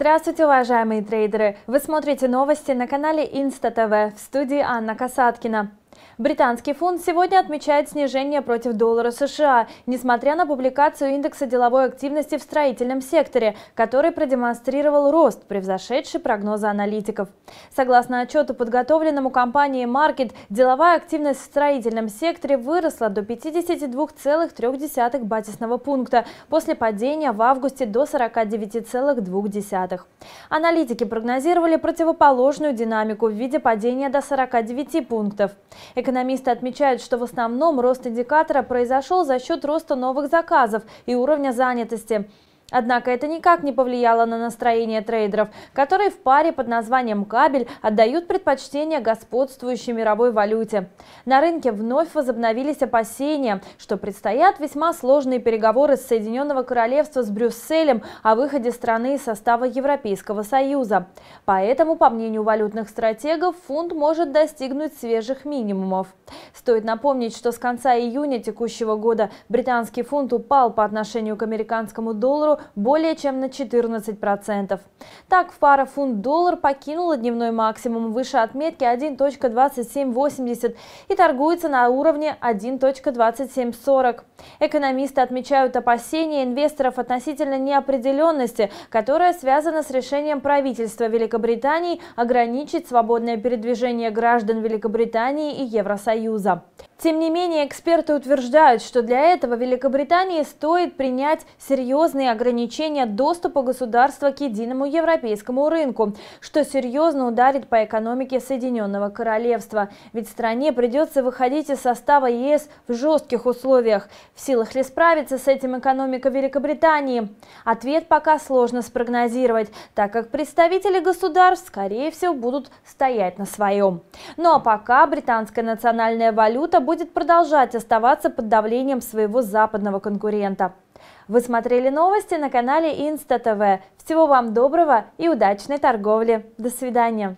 Здравствуйте, уважаемые трейдеры! Вы смотрите новости на канале Инста ТВ в студии Анна Касаткина. Британский фунт сегодня отмечает снижение против доллара США, несмотря на публикацию индекса деловой активности в строительном секторе, который продемонстрировал рост, превзошедший прогнозы аналитиков. Согласно отчету, подготовленному компанией Market, деловая активность в строительном секторе выросла до 52,3 базисного пункта после падения в августе до 49,2. Аналитики прогнозировали противоположную динамику в виде падения до 49 пунктов. Экономисты отмечают, что в основном рост индикатора произошел за счет роста новых заказов и уровня занятости. Однако это никак не повлияло на настроение трейдеров, которые в паре под названием «кабель» отдают предпочтение господствующей мировой валюте. На рынке вновь возобновились опасения, что предстоят весьма сложные переговоры с Соединенного Королевства с Брюсселем о выходе страны из состава Европейского Союза. Поэтому, по мнению валютных стратегов, фунт может достигнуть свежих минимумов. Стоит напомнить, что с конца июня текущего года британский фунт упал по отношению к американскому доллару более чем на 14%. Так, пара фунт-доллар покинула дневной максимум выше отметки 1.2780 и торгуется на уровне 1.2740. Экономисты отмечают опасения инвесторов относительно неопределенности, которая связана с решением правительства Великобритании ограничить свободное передвижение граждан Великобритании и Евросоюза. Тем не менее, эксперты утверждают, что для этого Великобритании стоит принять серьезные ограничения доступа государства к единому европейскому рынку, что серьезно ударит по экономике Соединенного Королевства. Ведь стране придется выходить из состава ЕС в жестких условиях. В силах ли справиться с этим экономика Великобритании? Ответ пока сложно спрогнозировать, так как представители государств, скорее всего, будут стоять на своем. Ну а пока британская национальная валюта будет продолжать оставаться под давлением своего западного конкурента. Вы смотрели новости на канале Инста ТВ. Всего вам доброго и удачной торговли. До свидания.